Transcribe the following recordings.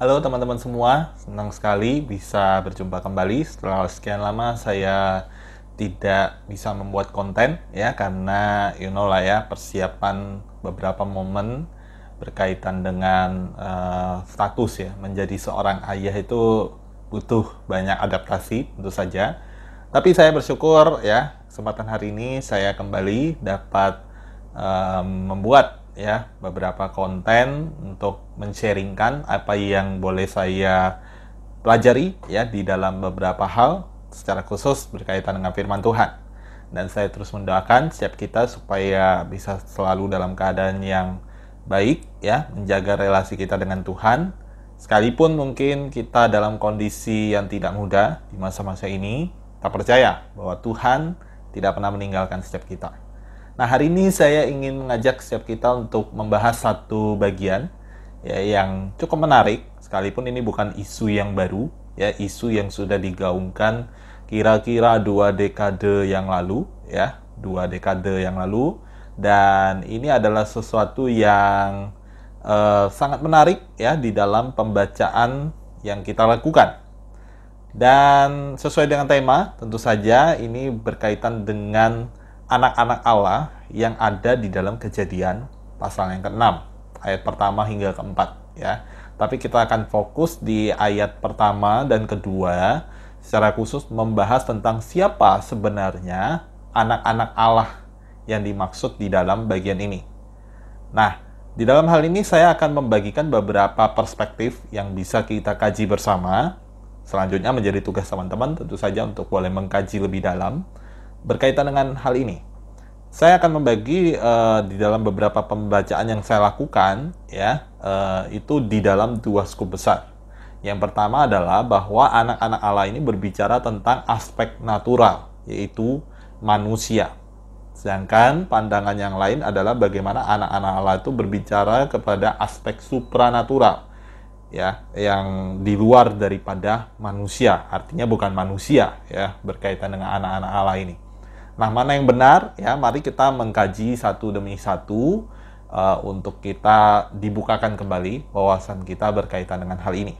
Halo teman-teman semua, senang sekali bisa berjumpa kembali setelah sekian lama saya tidak bisa membuat konten ya karena you know lah ya persiapan beberapa momen berkaitan dengan uh, status ya menjadi seorang ayah itu butuh banyak adaptasi tentu saja. Tapi saya bersyukur ya kesempatan hari ini saya kembali dapat uh, membuat ya beberapa konten untuk mensharingkan apa yang boleh saya pelajari ya di dalam beberapa hal secara khusus berkaitan dengan firman Tuhan. Dan saya terus mendoakan setiap kita supaya bisa selalu dalam keadaan yang baik ya, menjaga relasi kita dengan Tuhan. Sekalipun mungkin kita dalam kondisi yang tidak mudah di masa-masa ini, tak percaya bahwa Tuhan tidak pernah meninggalkan setiap kita. Nah, hari ini saya ingin mengajak setiap kita untuk membahas satu bagian ya yang cukup menarik sekalipun ini bukan isu yang baru, ya isu yang sudah digaungkan kira-kira dua dekade yang lalu, ya, dua dekade yang lalu dan ini adalah sesuatu yang uh, sangat menarik ya di dalam pembacaan yang kita lakukan. Dan sesuai dengan tema, tentu saja ini berkaitan dengan anak-anak Allah yang ada di dalam kejadian pasal yang ke-6 ayat pertama hingga keempat ya tapi kita akan fokus di ayat pertama dan kedua secara khusus membahas tentang siapa sebenarnya anak-anak Allah yang dimaksud di dalam bagian ini. Nah, di dalam hal ini saya akan membagikan beberapa perspektif yang bisa kita kaji bersama. Selanjutnya menjadi tugas teman-teman tentu saja untuk boleh mengkaji lebih dalam berkaitan dengan hal ini. Saya akan membagi uh, di dalam beberapa pembacaan yang saya lakukan, ya, uh, itu di dalam dua skop besar. Yang pertama adalah bahwa anak-anak Allah ini berbicara tentang aspek natural, yaitu manusia. Sedangkan pandangan yang lain adalah bagaimana anak-anak Allah itu berbicara kepada aspek supranatural, ya yang di luar daripada manusia artinya bukan manusia ya berkaitan dengan anak-anak Allah ini Nah, mana yang benar? Ya, mari kita mengkaji satu demi satu uh, untuk kita dibukakan kembali wawasan kita berkaitan dengan hal ini.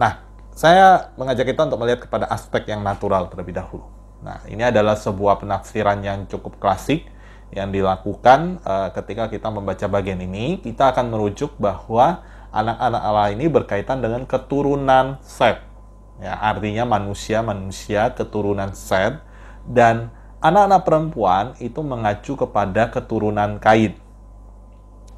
Nah, saya mengajak kita untuk melihat kepada aspek yang natural terlebih dahulu. Nah, ini adalah sebuah penafsiran yang cukup klasik yang dilakukan uh, ketika kita membaca bagian ini. Kita akan merujuk bahwa anak-anak Allah ini berkaitan dengan keturunan Set. Ya, artinya manusia-manusia keturunan Set dan anak-anak perempuan itu mengacu kepada keturunan Kain.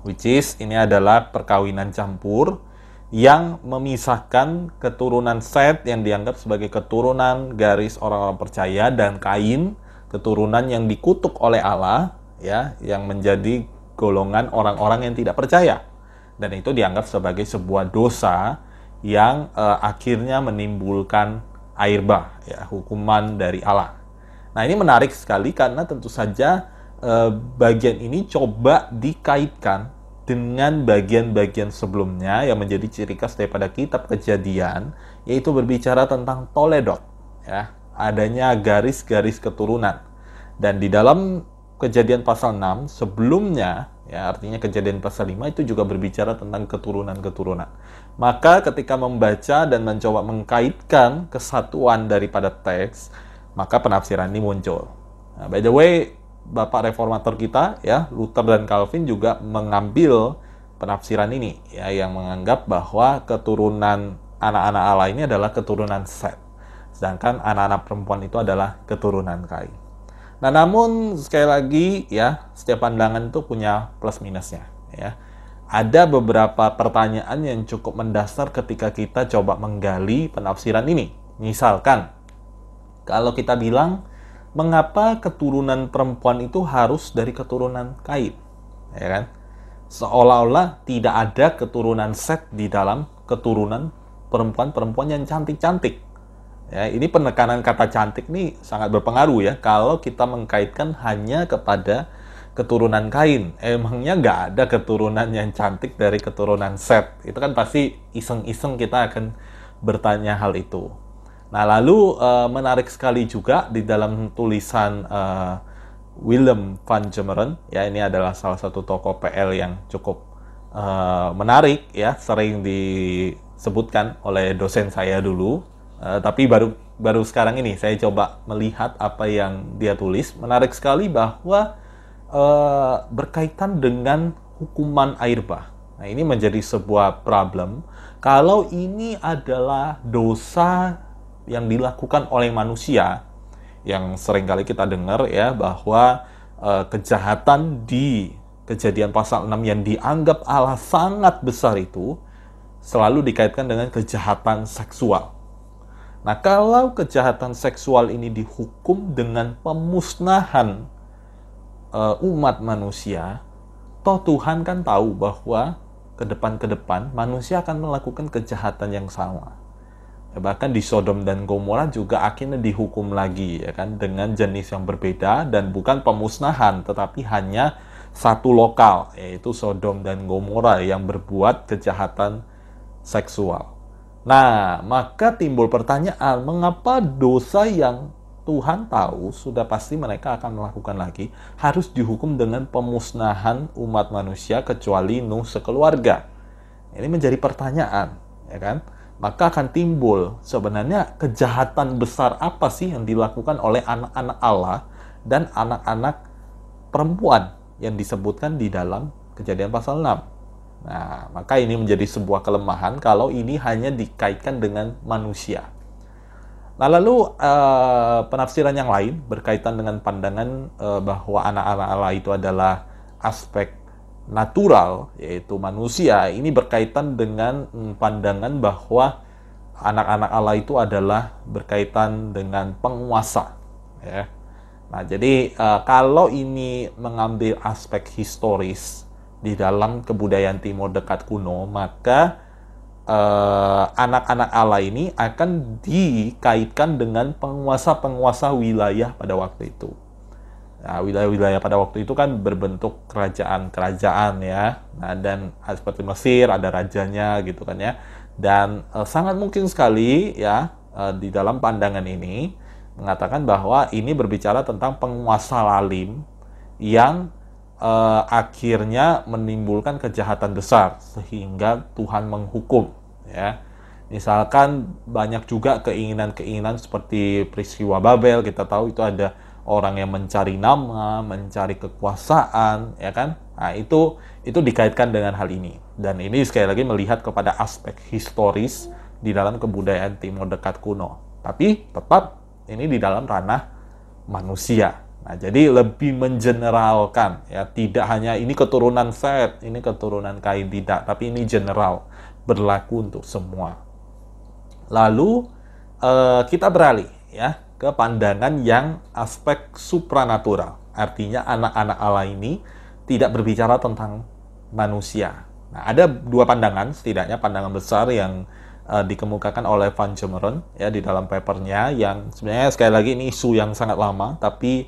Which is ini adalah perkawinan campur yang memisahkan keturunan Set yang dianggap sebagai keturunan garis orang-orang percaya dan Kain, keturunan yang dikutuk oleh Allah ya, yang menjadi golongan orang-orang yang tidak percaya. Dan itu dianggap sebagai sebuah dosa yang e, akhirnya menimbulkan air bah, ya, hukuman dari Allah. Nah, ini menarik sekali karena tentu saja eh, bagian ini coba dikaitkan dengan bagian-bagian sebelumnya yang menjadi ciri khas daripada kitab kejadian, yaitu berbicara tentang Toledot, ya, adanya garis-garis keturunan. Dan di dalam kejadian pasal 6 sebelumnya, ya artinya kejadian pasal 5 itu juga berbicara tentang keturunan-keturunan. Maka ketika membaca dan mencoba mengkaitkan kesatuan daripada teks, maka penafsiran ini muncul. Nah, by the way, bapak reformator kita ya Luther dan Calvin juga mengambil penafsiran ini ya yang menganggap bahwa keturunan anak-anak Allah ini adalah keturunan Seth, sedangkan anak-anak perempuan itu adalah keturunan Kain. Nah, namun sekali lagi ya setiap pandangan itu punya plus minusnya ya. Ada beberapa pertanyaan yang cukup mendasar ketika kita coba menggali penafsiran ini. Misalkan kalau kita bilang, mengapa keturunan perempuan itu harus dari keturunan Kain? Ya kan? Seolah-olah tidak ada keturunan Set di dalam keturunan perempuan-perempuan yang cantik-cantik. Ya, ini penekanan kata cantik nih sangat berpengaruh ya. Kalau kita mengkaitkan hanya kepada keturunan kain, emangnya nggak ada keturunan yang cantik dari keturunan set. Itu kan pasti iseng-iseng kita akan bertanya hal itu. Nah, lalu uh, menarik sekali juga di dalam tulisan uh, Willem van Jemeren, ya ini adalah salah satu tokoh PL yang cukup uh, menarik, ya sering disebutkan oleh dosen saya dulu, uh, tapi baru baru sekarang ini saya coba melihat apa yang dia tulis. Menarik sekali bahwa uh, berkaitan dengan hukuman air bah. Nah, ini menjadi sebuah problem kalau ini adalah dosa yang dilakukan oleh manusia yang seringkali kita dengar ya bahwa eh, kejahatan di kejadian pasal 6 yang dianggap Allah sangat besar itu selalu dikaitkan dengan kejahatan seksual. Nah, kalau kejahatan seksual ini dihukum dengan pemusnahan e, umat manusia, toh Tuhan kan tahu bahwa ke depan ke depan manusia akan melakukan kejahatan yang sama bahkan di Sodom dan Gomora juga akhirnya dihukum lagi ya kan dengan jenis yang berbeda dan bukan pemusnahan tetapi hanya satu lokal yaitu Sodom dan Gomora yang berbuat kejahatan seksual. Nah, maka timbul pertanyaan mengapa dosa yang Tuhan tahu sudah pasti mereka akan melakukan lagi harus dihukum dengan pemusnahan umat manusia kecuali Nuh sekeluarga. Ini menjadi pertanyaan, ya kan? maka akan timbul sebenarnya kejahatan besar apa sih yang dilakukan oleh anak-anak Allah dan anak-anak perempuan yang disebutkan di dalam kejadian pasal 6. Nah, maka ini menjadi sebuah kelemahan kalau ini hanya dikaitkan dengan manusia. Nah, lalu eh, penafsiran yang lain berkaitan dengan pandangan eh, bahwa anak-anak Allah itu adalah aspek natural yaitu manusia ini berkaitan dengan pandangan bahwa anak-anak Allah itu adalah berkaitan dengan penguasa ya. Nah, jadi eh, kalau ini mengambil aspek historis di dalam kebudayaan Timur dekat kuno, maka eh, anak -anak Allah ini akan dikaitkan dengan penguasa-penguasa wilayah pada waktu itu. Nah, wilayah wilayah-wilayah pada waktu itu kan berbentuk kerajaan-kerajaan ya. Nah, dan seperti Mesir ada rajanya gitu kan ya. Dan e, sangat mungkin sekali ya e, di dalam pandangan ini mengatakan bahwa ini berbicara tentang penguasa lalim yang e, akhirnya menimbulkan kejahatan besar sehingga Tuhan menghukum ya. Misalkan banyak juga keinginan-keinginan seperti peristiwa Babel kita tahu itu ada orang yang mencari nama, mencari kekuasaan, ya kan? Nah, itu itu dikaitkan dengan hal ini. Dan ini sekali lagi melihat kepada aspek historis di dalam kebudayaan Timur Dekat kuno. Tapi tetap ini di dalam ranah manusia. Nah, jadi lebih mengeneralkan ya, tidak hanya ini keturunan Seth, ini keturunan Kain tidak, tapi ini general berlaku untuk semua. Lalu uh, kita beralih ya ke pandangan yang aspek supranatural. Artinya anak-anak Allah ini tidak berbicara tentang manusia. Nah, ada dua pandangan, setidaknya pandangan besar yang uh, dikemukakan oleh Van Jemeren ya di dalam papernya yang sebenarnya sekali lagi ini isu yang sangat lama tapi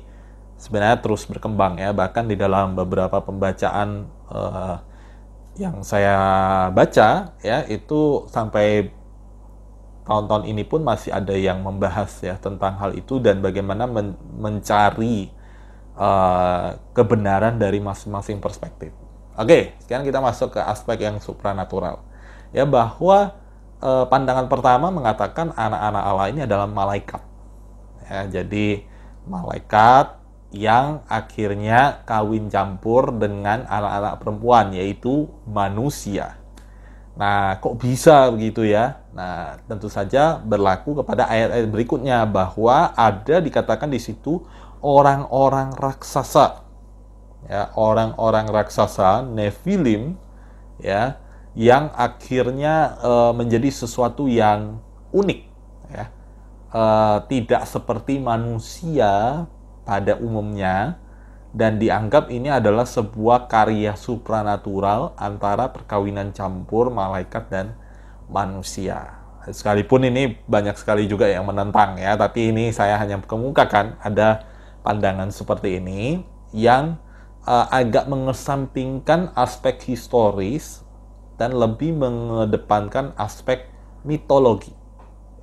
sebenarnya terus berkembang ya bahkan di dalam beberapa pembacaan uh, yang saya baca ya itu sampai tahun-tahun ini pun masih ada yang membahas ya tentang hal itu dan bagaimana men mencari uh, kebenaran dari masing-masing perspektif. Oke, sekarang kita masuk ke aspek yang supranatural. Ya bahwa uh, pandangan pertama mengatakan anak-anak Allah ini adalah malaikat. Ya, jadi malaikat yang akhirnya kawin campur dengan anak-anak perempuan yaitu manusia. Nah, kok bisa begitu ya? Nah, tentu saja berlaku kepada ayat-ayat berikutnya bahwa ada dikatakan di situ orang-orang raksasa. Ya, orang-orang raksasa Nephilim ya yang akhirnya e, menjadi sesuatu yang unik ya. E, tidak seperti manusia pada umumnya dan dianggap ini adalah sebuah karya supranatural antara perkawinan campur malaikat dan manusia. Sekalipun ini banyak sekali juga yang menentang ya, tapi ini saya hanya kemukakan ada pandangan seperti ini yang uh, agak mengesampingkan aspek historis dan lebih mengedepankan aspek mitologi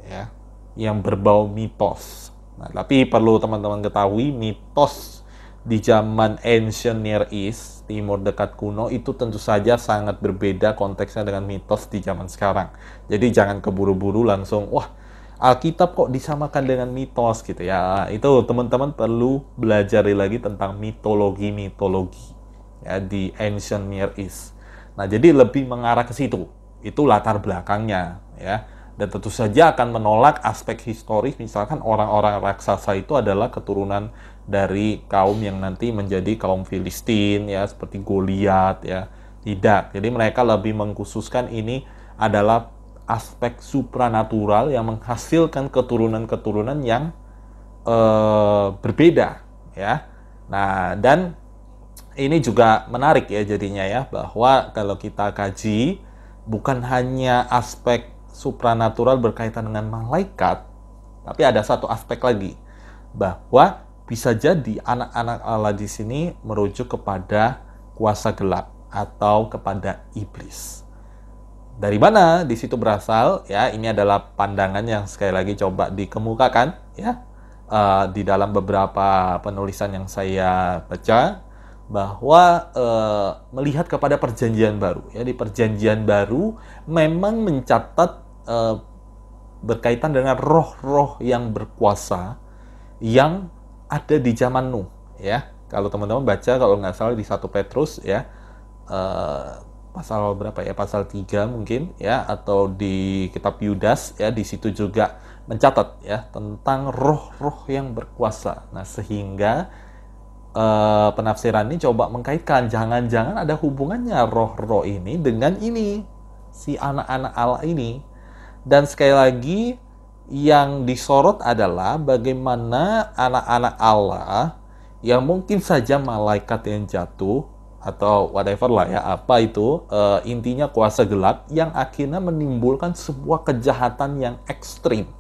ya yang berbau mitos. Nah, tapi perlu teman-teman ketahui mitos di zaman ancient Near East Timur dekat kuno itu tentu saja sangat berbeda konteksnya dengan mitos di zaman sekarang. Jadi jangan keburu-buru langsung, wah Alkitab kok disamakan dengan mitos gitu ya. Itu teman-teman perlu belajar lagi tentang mitologi-mitologi ya, di ancient Near East. Nah, jadi lebih mengarah ke situ. Itu latar belakangnya ya. Dan tentu saja akan menolak aspek historis misalkan orang-orang raksasa itu adalah keturunan dari kaum yang nanti menjadi kaum Filistin ya seperti Goliat ya tidak jadi mereka lebih mengkhususkan ini adalah aspek supranatural yang menghasilkan keturunan-keturunan yang eh, berbeda ya nah dan ini juga menarik ya jadinya ya bahwa kalau kita kaji bukan hanya aspek supranatural berkaitan dengan malaikat tapi ada satu aspek lagi bahwa bisa jadi anak-anak Allah di sini merujuk kepada kuasa gelap atau kepada iblis. Dari mana di situ berasal? Ya, ini adalah pandangan yang sekali lagi coba dikemukakan ya uh, di dalam beberapa penulisan yang saya baca bahwa uh, melihat kepada perjanjian baru ya di perjanjian baru memang mencatat uh, berkaitan dengan roh-roh yang berkuasa yang ada di zaman Nuh ya. Kalau teman-teman baca kalau nggak salah di satu Petrus ya uh, pasal berapa ya pasal 3 mungkin ya atau di kitab Yudas ya di situ juga mencatat ya tentang roh-roh yang berkuasa. Nah, sehingga uh, penafsiran ini coba mengkaitkan jangan-jangan ada hubungannya roh-roh ini dengan ini si anak-anak Allah ini. Dan sekali lagi yang disorot adalah bagaimana anak-anak Allah yang mungkin saja malaikat yang jatuh atau whatever lah ya apa itu uh, intinya kuasa gelap yang akhirnya menimbulkan sebuah kejahatan yang ekstrim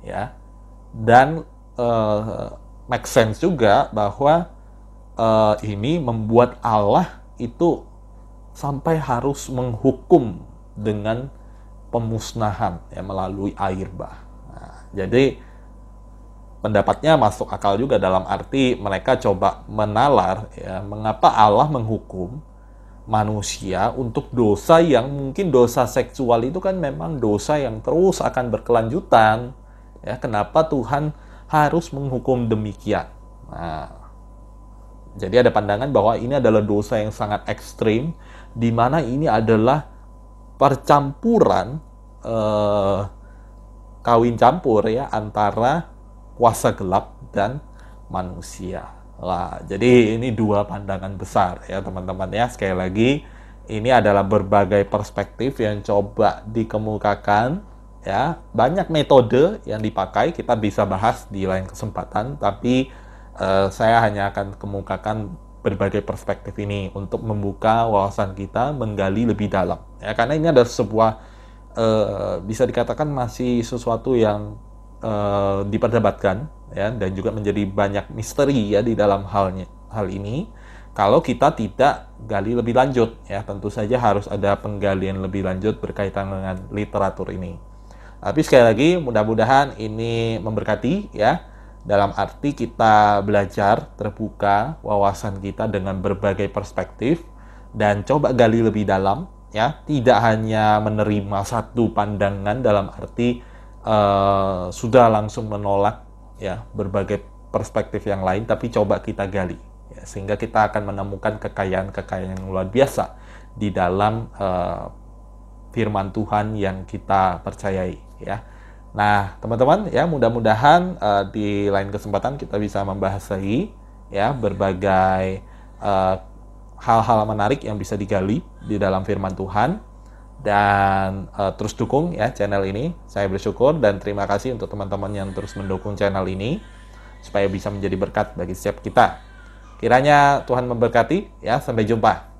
ya dan uh, make sense juga bahwa uh, ini membuat Allah itu sampai harus menghukum dengan pemusnahan ya melalui air bah. Nah, jadi pendapatnya masuk akal juga dalam arti mereka coba menalar ya mengapa Allah menghukum manusia untuk dosa yang mungkin dosa seksual itu kan memang dosa yang terus akan berkelanjutan ya kenapa Tuhan harus menghukum demikian nah, jadi ada pandangan bahwa ini adalah dosa yang sangat ekstrim di mana ini adalah percampuran eh, kawin campur ya antara kuasa gelap dan manusia. Lah, jadi ini dua pandangan besar ya teman-teman ya. Sekali lagi ini adalah berbagai perspektif yang coba dikemukakan ya. Banyak metode yang dipakai kita bisa bahas di lain kesempatan tapi eh, saya hanya akan kemukakan berbagai perspektif ini untuk membuka wawasan kita menggali lebih dalam ya karena ini ada sebuah uh, bisa dikatakan masih sesuatu yang uh, diperdebatkan ya dan juga menjadi banyak misteri ya di dalam halnya hal ini kalau kita tidak gali lebih lanjut ya tentu saja harus ada penggalian lebih lanjut berkaitan dengan literatur ini tapi sekali lagi mudah-mudahan ini memberkati ya dalam arti kita belajar terbuka wawasan kita dengan berbagai perspektif dan coba gali lebih dalam ya, tidak hanya menerima satu pandangan dalam arti uh, sudah langsung menolak ya berbagai perspektif yang lain tapi coba kita gali ya, sehingga kita akan menemukan kekayaan-kekayaan yang luar biasa di dalam uh, firman Tuhan yang kita percayai ya. Nah, teman-teman ya mudah-mudahan uh, di lain kesempatan kita bisa membahasai ya berbagai eh, hal-hal uh, menarik yang bisa digali di dalam firman Tuhan dan uh, terus dukung ya channel ini. Saya bersyukur dan terima kasih untuk teman-teman yang terus mendukung channel ini supaya bisa menjadi berkat bagi setiap kita. Kiranya Tuhan memberkati ya sampai jumpa.